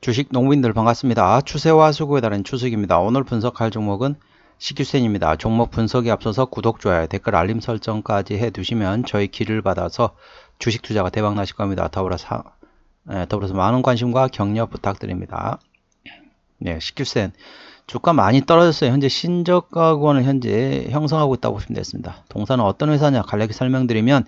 주식 농부인들 반갑습니다. 추세와 수급에 따른 추석입니다. 오늘 분석할 종목은 시큐센입니다. 종목 분석에 앞서서 구독, 좋아요, 댓글, 알림 설정까지 해두시면 저희 길을 받아서 주식 투자가 대박 나실 겁니다. 더불어서, 네, 더불어서 많은 관심과 격려 부탁드립니다. 네, 시큐센 주가 많이 떨어졌어요. 현재 신저가권을 현재 형성하고 있다고 보시면 되겠습니다. 동사는 어떤 회사냐 간략히 설명드리면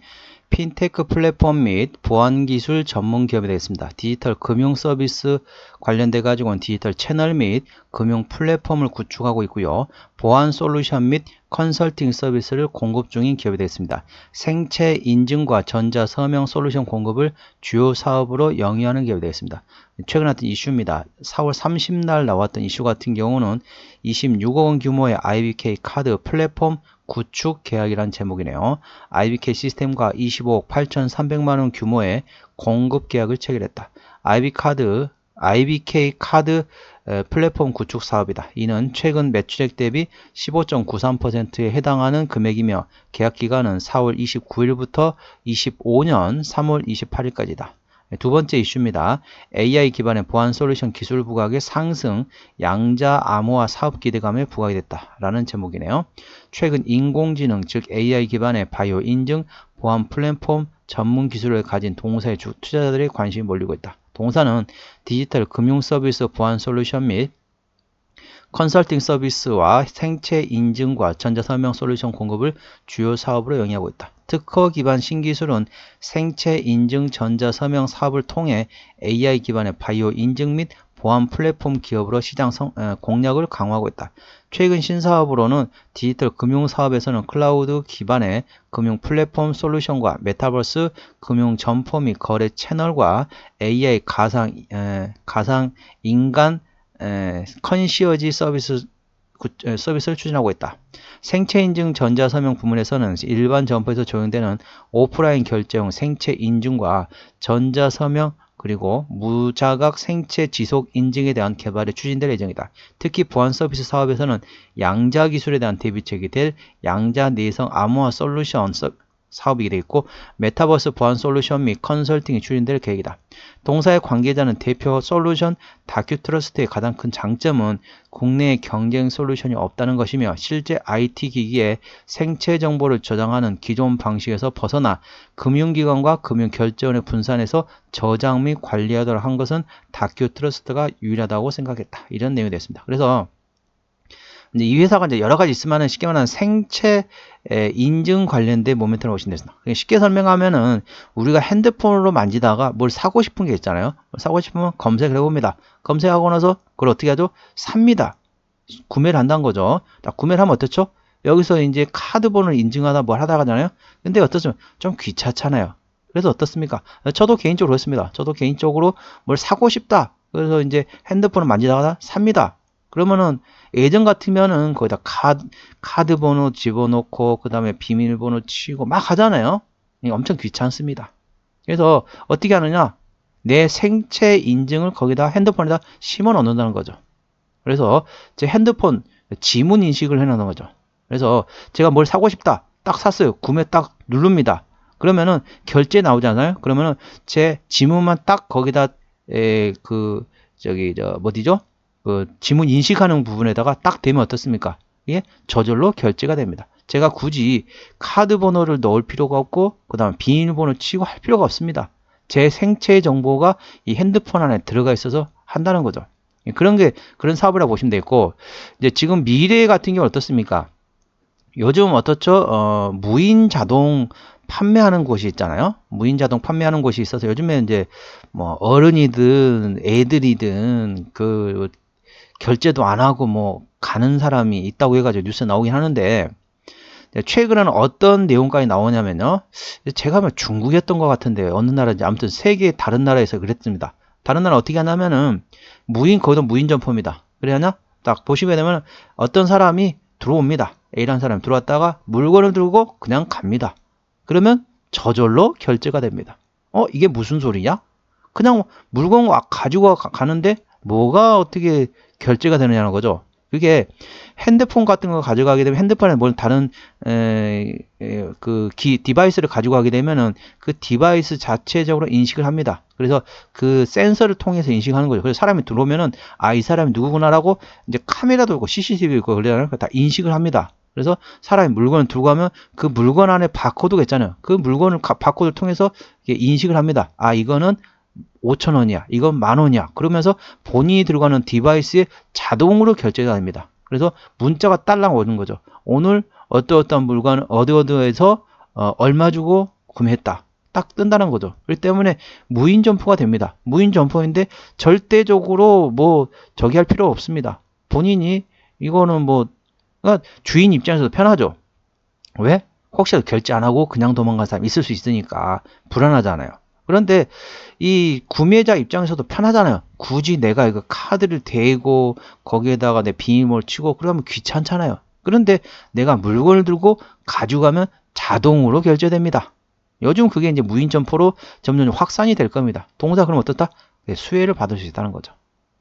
핀테크 플랫폼 및 보안기술 전문 기업이 되겠습니다. 디지털 금융 서비스 관련돼 가지고는 디지털 채널 및 금융 플랫폼을 구축하고 있고요. 보안 솔루션 및 컨설팅 서비스를 공급 중인 기업이 되겠습니다. 생체 인증과 전자 서명 솔루션 공급을 주요 사업으로 영위하는 기업이 되겠습니다. 최근 났던 이슈입니다. 4월 30일 날 나왔던 이슈 같은 경우는 26억 원 규모의 IBK 카드 플랫폼 구축 계약이란 제목이네요. IBK 시스템과 25억 8,300만원 규모의 공급 계약을 체결했다. IB카드, IBK 카드 플랫폼 구축 사업이다. 이는 최근 매출액 대비 15.93%에 해당하는 금액이며 계약 기간은 4월 29일부터 25년 3월 28일까지다. 네, 두 번째 이슈입니다. AI 기반의 보안 솔루션 기술 부각의 상승, 양자 암호화 사업 기대감에 부각이 됐다라는 제목이네요. 최근 인공지능, 즉 AI 기반의 바이오 인증, 보안 플랫폼 전문 기술을 가진 동사의 주 투자자들의 관심이 몰리고 있다. 동사는 디지털 금융 서비스 보안 솔루션 및 컨설팅 서비스와 생체 인증과 전자서명 솔루션 공급을 주요 사업으로 영위하고 있다. 특허 기반 신기술은 생체 인증 전자 서명 사업을 통해 AI 기반의 바이오 인증 및 보안 플랫폼 기업으로 시장 성, 에, 어, 공략을 강화하고 있다. 최근 신사업으로는 디지털 금융 사업에서는 클라우드 기반의 금융 플랫폼 솔루션과 메타버스 금융 점포 및 거래 채널과 AI 가상 에, 가상 인간 에, 컨시어지 서비스 서비스를 추진하고 있다. 생체 인증 전자 서명 부문에서는 일반 점포에서 적용되는 오프라인 결제용 생체 인증과 전자 서명 그리고 무자각 생체 지속 인증에 대한 개발이 추진될 예정이다. 특히 보안 서비스 사업에서는 양자 기술에 대한 대비책이 될 양자 내성 암호화 솔루션 사업이 되어 있고 메타버스 보안 솔루션 및 컨설팅이 추진될 계획이다. 동사의 관계자는 대표 솔루션 다큐트러스트의 가장 큰 장점은 국내에 경쟁 솔루션이 없다는 것이며 실제 IT 기기에 생체 정보를 저장하는 기존 방식에서 벗어나 금융기관과 금융결제원의 분산에서 저장 및 관리하도록 한 것은 다큐트러스트가 유일하다고 생각했다. 이런 내용이 됐습니다 그래서 이제 이 회사가 이제 여러 가지 있으면은 쉽게 말하는 생체 인증 관련된 모멘트를 오신댔습다 그러니까 쉽게 설명하면은 우리가 핸드폰으로 만지다가 뭘 사고 싶은 게 있잖아요. 사고 싶으면 검색을 해봅니다. 검색하고 나서 그걸 어떻게 하죠? 삽니다. 구매를 한다는 거죠. 딱 구매를 하면 어떻죠? 여기서 이제 카드번호를 인증하다 뭘 하다가 잖아요. 근데 어떻죠? 좀 귀찮잖아요. 그래서 어떻습니까? 저도 개인적으로 했습니다 저도 개인적으로 뭘 사고 싶다. 그래서 이제 핸드폰을 만지다가 삽니다. 그러면은 예전 같으면은 거기다 카드, 카드 번호 집어넣고 그 다음에 비밀번호 치고 막 하잖아요. 엄청 귀찮습니다. 그래서 어떻게 하느냐? 내 생체 인증을 거기다 핸드폰에다 심어 넣는다는 거죠. 그래서 제 핸드폰 지문 인식을 해놓는 거죠. 그래서 제가 뭘 사고 싶다. 딱 샀어요. 구매 딱 누릅니다. 그러면은 결제 나오잖아요. 그러면은 제 지문만 딱 거기다 에, 그 저기 저 뭐디죠? 그 지문 인식하는 부분에다가 딱 대면 어떻습니까? 예? 저절로 결제가 됩니다. 제가 굳이 카드 번호를 넣을 필요가 없고 그 다음 비밀번호 치고 할 필요가 없습니다. 제 생체 정보가 이 핸드폰 안에 들어가 있어서 한다는 거죠. 예, 그런 게 그런 사업이라고 보시면 되고 겠 이제 지금 미래 같은 경우 어떻습니까? 요즘 어떻죠? 어, 무인 자동 판매하는 곳이 있잖아요. 무인 자동 판매하는 곳이 있어서 요즘에 이제 뭐 어른이든 애들이든 그 결제도 안 하고 뭐 가는 사람이 있다고 해가지고 뉴스 나오긴 하는데 최근에는 어떤 내용까지 나오냐면요. 제가 뭐 중국이었던 것 같은데 어느 나라인지 아무튼 세계 다른 나라에서 그랬습니다. 다른 나라 어떻게 하냐면은 무인 거기도 무인 점포입니다. 그래야냐? 딱보시면 되면 어떤 사람이 들어옵니다. A라는 사람이 들어왔다가 물건을 들고 그냥 갑니다. 그러면 저절로 결제가 됩니다. 어 이게 무슨 소리냐? 그냥 물건 가지고 가는데 뭐가 어떻게 결제가 되느냐는 거죠. 그게 핸드폰 같은 거 가져가게 되면 핸드폰에 뭘 다른 에, 에, 그 기, 디바이스를 가지고 가게 되면은 그 디바이스 자체적으로 인식을 합니다. 그래서 그 센서를 통해서 인식하는 거죠. 그래서 사람이 들어오면은 아 이 사람이 누구구나라고 이제 카메라도 있고 CCTV 있고 그러잖아요. 다 인식을 합니다. 그래서 사람이 물건을 들고 가면 그 물건 안에 바코드가 있잖아요. 그 물건을 바코드를 통해서 인식을 합니다. 아 이거는 5천 원이야. 이건 만 원이야. 그러면서 본인이 들어가는 디바이스에 자동으로 결제가 됩니다. 그래서 문자가 딸랑 오는 거죠. 오늘 어떠어떤 물건 어디어디에서 어, 얼마 주고 구매했다. 딱 뜬다는 거죠. 그렇기 때문에 무인 점포가 됩니다. 무인 점포인데 절대적으로 뭐 저기 할 필요 없습니다. 본인이 이거는 뭐 그러니까 주인 입장에서도 편하죠. 왜? 혹시라도 결제 안 하고 그냥 도망간 사람 있을 수 있으니까 불안하잖아요. 그런데 이 구매자 입장에서도 편하잖아요. 굳이 내가 이거 카드를 대고 거기에다가 내 비밀번호 치고 그러면 귀찮잖아요. 그런데 내가 물건을 들고 가져가면 자동으로 결제됩니다. 요즘 그게 이제 무인 점포로 점점 확산이 될 겁니다. 동사 그럼 어떻다? 네, 수혜를 받을 수 있다는 거죠.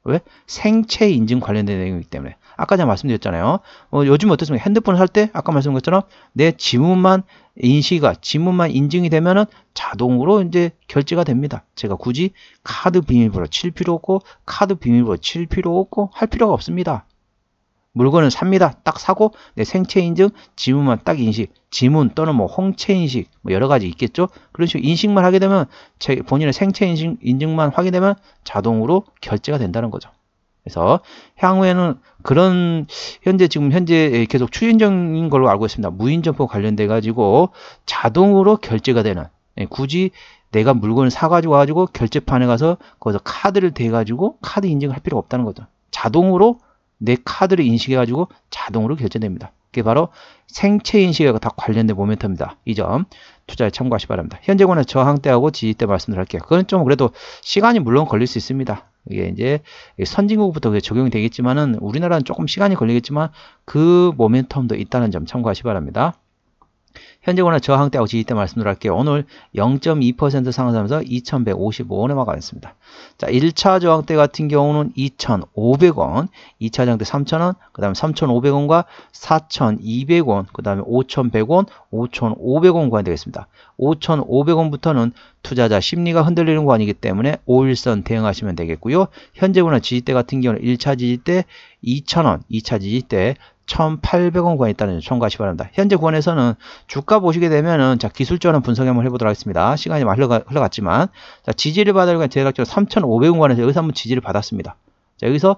왜? 생체 인증 관련된 내용이기 때문에. 아까 제가 말씀드렸잖아요. 어, 요즘 어떻습니까? 핸드폰 을살때 아까 말씀드린 것처럼 내 지문만 인식이 지문만 인증이 되면은 자동으로 이제 결제가 됩니다. 제가 굳이 카드 비밀번호 칠 필요 없고 카드 비밀번호 칠 필요 없고 할 필요가 없습니다. 물건은 삽니다. 딱 사고 네, 생체 인증, 지문만 딱 인식, 지문 또는 뭐 홍채 인식 뭐 여러 가지 있겠죠. 그런 식으로 인식만 하게 되면 본인의 생체 인식, 인증만 확인되면 자동으로 결제가 된다는 거죠. 그래서 향후에는 그런 현재 지금 현재 계속 추진적인 걸로 알고 있습니다. 무인점포 관련돼 가지고 자동으로 결제가 되는 예, 굳이 내가 물건을 사가지고 와가지고 결제판에 가서 거기서 카드를 대가지고 카드 인증을 할 필요가 없다는 거죠. 자동으로 내 카드를 인식해가지고 자동으로 결제됩니다. 그게 바로 생체 인식과 다 관련된 모멘트입니다이 점 투자에 참고하시 기 바랍니다. 현재 권은 저항 대하고 지지 대 말씀드릴게요. 그건 좀 그래도 시간이 물론 걸릴 수 있습니다. 이게 이제 선진국부터 적용이 되겠지만은 우리나라는 조금 시간이 걸리겠지만 그 모멘텀도 있다는 점 참고하시 기 바랍니다. 현재 오늘 저항대 어지 이때 말씀드려 할게요. 오늘 0.2% 상승하면서 2155원에 마감했습니다. 자, 1차 저항대 같은 경우는 2500원, 2차 저항대 3000원, 그 다음에 3500원과 4200원, 그 다음에 5100원, 5500원 구간 되겠습니다. 5500원부터는 투자자 심리가 흔들리는 구간이기 때문에 5일선 대응하시면 되겠고요. 현재 구나 지지대 같은 경우는 1차 지지대 2,000원, 2차 지지대 1,800원권에 따른 총가시 바랍니다. 현재 구간에서는 주가 보시게 되면은 자 기술적으로 분석 한번 해보도록 하겠습니다. 시간이 많이 흘러가, 흘러갔지만 자 지지를 받으려고 대략적으로 3,500원권에서 여기서 한번 지지를 받았습니다. 자 여기서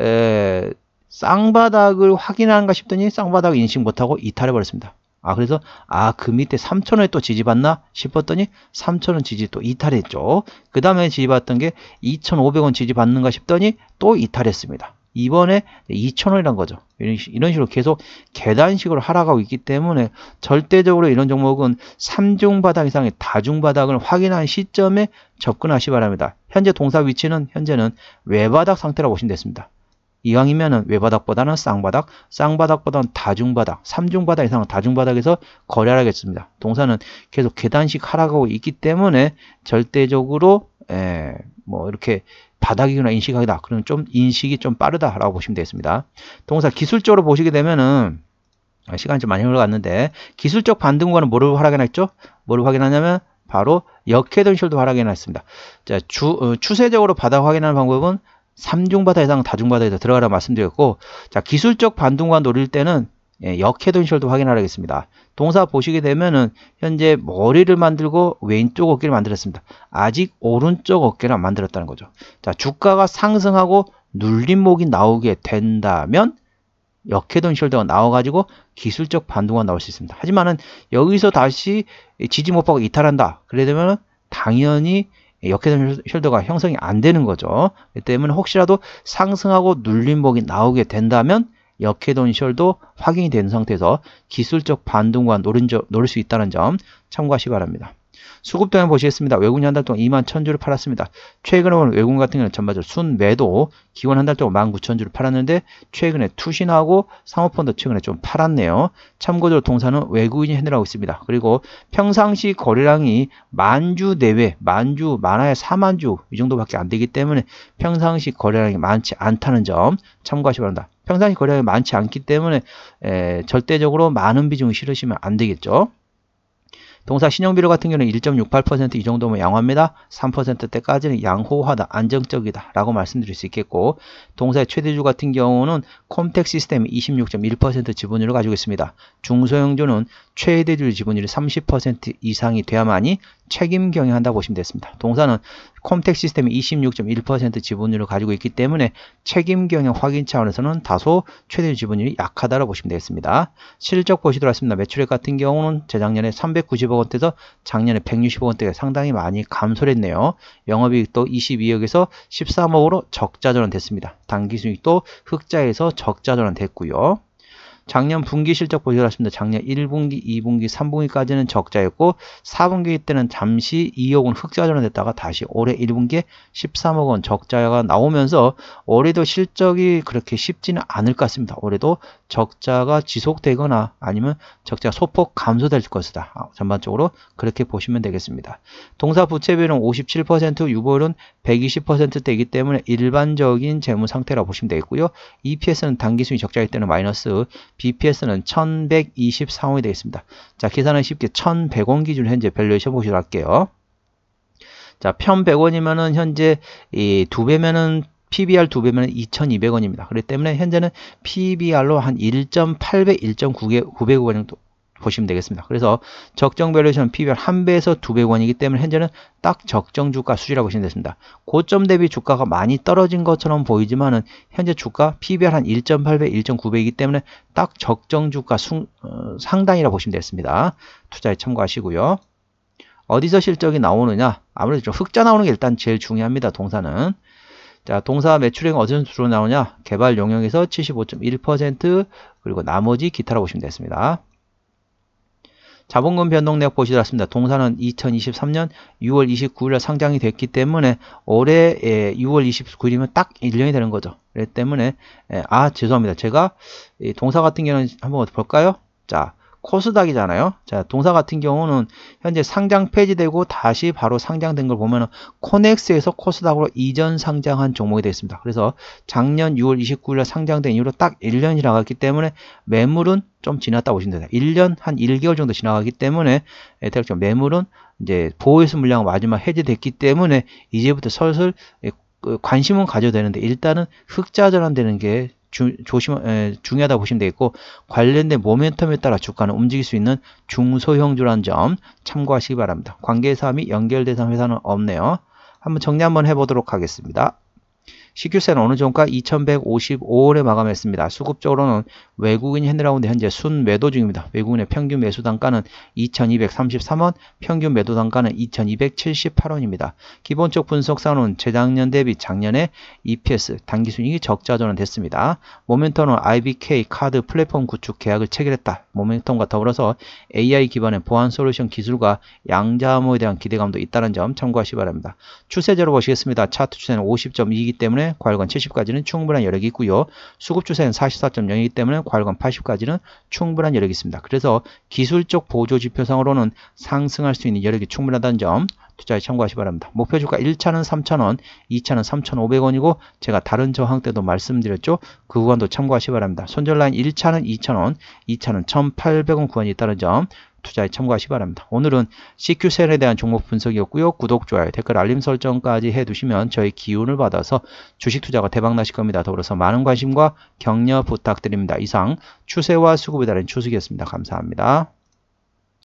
에, 쌍바닥을 확인하는가 싶더니 쌍바닥 인식 못하고 이탈해버렸습니다. 아 그래서 아 그 밑에 3 0 0 0원에또 지지받나 싶었더니 3 0 0 0원 지지 또 이탈했죠. 그 다음에 지지받던 았게 2,500원 지지받는가 싶더니 또 이탈했습니다. 이번에 2,000원이란 거죠. 이런, 이런 식으로 계속 계단식으로 하락하고 있기 때문에 절대적으로 이런 종목은 3중 바닥 이상의 다중 바닥을 확인한 시점에 접근하시 바랍니다. 현재 동사 위치는 현재는 외바닥 상태라고 보시면 됐습니다. 이왕이면은 외바닥보다는 쌍바닥, 쌍바닥보다는 다중바닥, 삼중바닥 이상은 다중바닥에서 거래하겠습니다. 동사는 계속 계단식 하락하고 있기 때문에 절대적으로 에, 예, 뭐 이렇게 바닥이구나 인식하다. 기그러면좀 인식이 좀 빠르다라고 보시면 되겠습니다. 동사 기술적으로 보시게 되면은 아, 시간이 좀 많이 흘러갔는데 기술적 반등 구간은 뭐를 확인했죠? 뭐를 확인하냐면 바로 역회전실도 확인했습니다. 자, 주, 어, 추세적으로 바닥 확인하는 방법은 3중바다 해당 다중바다에서 들어가라 말씀드렸고 자 기술적 반등과 노릴 때는 예, 역해둔실도 확인하겠습니다. 동사 보시게 되면은 현재 머리를 만들고 왼쪽 어깨를 만들었습니다. 아직 오른쪽 어깨를 안 만들었다는 거죠. 자, 주가가 상승하고 눌림목이 나오게 된다면 역해돈 숄더가 나와가지고 기술적 반동화 나올 수 있습니다. 하지만은 여기서 다시 지지 못하고 이탈한다. 그래 되면은 당연히 역해돈 숄더가 형성이 안 되는 거죠. 때문에 혹시라도 상승하고 눌림목이 나오게 된다면 역해돈셜도 확인이 된 상태에서 기술적 반등과 노른 저, 노릴 수 있다는 점 참고하시기 바랍니다. 수급 동향 보시겠습니다. 외국인 한 달 동안 2만 1000주를 팔았습니다. 최근에 오는 외국인 같은 경우는 전반적으로 순매도 기원 한 달 동안 19,000주를 팔았는데 최근에 투신하고 상호펀드 최근에 좀 팔았네요. 참고적으로 동사는 외국인이 해늘하고 있습니다. 그리고 평상시 거래량이 만주 내외, 만주 만화야 4만주 이 정도밖에 안 되기 때문에 평상시 거래량이 많지 않다는 점 참고하시기 바랍니다. 평상시 거래량이 많지 않기 때문에 에, 절대적으로 많은 비중을 실으시면 안 되겠죠. 동사 신용비료 같은 경우는 1.68%이 정도면 양호합니다. 3%대까지는 양호하다, 안정적이다 라고 말씀드릴 수 있겠고 동사의 최대주 같은 경우는 콤텍 시스템이 26.1% 지분율을 가지고 있습니다. 중소형주는 최대주주 지분율이 30% 이상이 돼야만이 책임 경영한다고 보시면 됐습니다 동사는 콤텍 시스템이 26.1% 지분율을 가지고 있기 때문에 책임 경영 확인 차원에서는 다소 최대주주 지분율이 약하다고 보시면 되겠습니다. 실적 보시도록 하겠습니다. 매출액 같은 경우는 재작년에 390억 원대에서 작년에 160억 원대가 상당히 많이 감소했네요. 를 영업이익도 22억에서 13억으로 적자 전환됐습니다. 단기 순익도 흑자에서 적자 전환됐고요. 작년 분기 실적 보여드하십니다 작년 1분기, 2분기, 3분기까지는 적자였고 4분기 때는 잠시 2억 원 흑자 전환됐다가 다시 올해 1분기에 13억 원 적자가 나오면서 올해도 실적이 그렇게 쉽지는 않을 것 같습니다. 올해도 적자가 지속되거나 아니면 적자 소폭 감소될 것이다. 아, 전반적으로 그렇게 보시면 되겠습니다. 동사 부채비율은 57%, 유보율은 120%대이기 때문에 일반적인 재무 상태라고 보시면 되겠고요. EPS는 단기순위 적자일 때는 마이너스 BPS는 1124원이 되겠습니다. 자, 계산은 쉽게 1100원 기준 현재 밸류에이 보시도록 할게요. 자, 편 100원이면은 현재 이 두 배면은 PBR 두 배면 은 2,200원입니다. 그렇기 때문에 현재는 PBR로 한 1.8배, 1.9배, 900원 정도 보시면 되겠습니다. 그래서 적정 밸류에이션 P별 1배에서 2배권이기 때문에 현재는 딱 적정 주가 수준이라고 보시면 되겠습니다. 고점 대비 주가가 많이 떨어진 것처럼 보이지만은 현재 주가 P별 한 1.8배, 1.9배이기 때문에 딱 적정 주가 수, 어, 상단이라고 보시면 되겠습니다. 투자에 참고하시고요. 어디서 실적이 나오느냐? 아무래도 좀 흑자 나오는 게 일단 제일 중요합니다. 동사는. 자, 동사 매출액은 어디서 주로 나오냐? 개발 용역에서 75.1%, 그리고 나머지 기타라고 보시면 되겠습니다. 자본금 변동내역 보시더랬습니다. 동사는 2023년 6월 29일 상장이 됐기 때문에 올해 6월 예, 29일이면 딱 1년이 되는 거죠. 그렇기 때문에 예, 아 죄송합니다. 제가 동사 같은 경우는 한번 볼까요? 자 코스닥이잖아요. 자, 동사 같은 경우는 현재 상장 폐지되고 다시 바로 상장된 걸 보면 은 코넥스에서 코스닥으로 이전 상장한 종목이 되겠습니다. 그래서 작년 6월 29일에 상장된 이후로 딱 1년이 나갔기 때문에 매물은 좀 지났다 고 보시면 됩니다. 1년 한 1개월 정도 지나가기 때문에 대략적 매물은 이제 보호해수 물량 마지막 해제됐기 때문에 이제부터 슬슬 그 관심은 가져야 되는데 일단은 흑자 전환되는 게 주, 조심, 에, 중요하다 고 보시면 되겠고 관련된 모멘텀에 따라 주가는 움직일 수 있는 중소형주라는 점 참고하시기 바랍니다. 관계사 및 연결대상 회사는 없네요. 한번 정리 한번 해보도록 하겠습니다. 시큐세는 어느 종가 2155원에 마감했습니다. 수급적으로는 외국인 핸드라운드 현재 순매도 중입니다. 외국인의 평균 매수 단가는 2233원, 평균 매도 단가는 2278원입니다. 기본적 분석상은 재작년 대비 작년에 EPS 단기순이익이 적자전환 됐습니다. 모멘텀은 IBK 카드 플랫폼 구축 계약을 체결했다. 모멘텀과 더불어서 AI 기반의 보안 솔루션 기술과 양자암호에 대한 기대감도 있다는 점 참고하시 기 바랍니다. 추세제로 보시겠습니다. 차트 추세는 50.2이기 때문에 때문에 과열관 70까지는 충분한 여력이 있고요. 수급추세는 44.0이기 때문에 과열관 80까지는 충분한 여력이 있습니다. 그래서 기술적 보조지표상으로는 상승할 수 있는 여력이 충분하다는 점 투자에 참고하시 기 바랍니다. 목표주가 1차는 3,000원, 2차는 3,500원이고 제가 다른 저항 때도 말씀드렸죠. 그 구간도 참고하시 기 바랍니다. 손절라인 1차는 2,000원, 2차는 1,800원 구간이 있다는 점 투자에 참고하시기 바랍니다. 오늘은 CQ셀에 대한 종목 분석이었고요. 구독, 좋아요, 댓글, 알림 설정까지 해두시면 저희 기운을 받아서 주식 투자가 대박나실 겁니다. 더불어서 많은 관심과 격려 부탁드립니다. 이상 추세와 수급에 따른 추석이었습니다 감사합니다.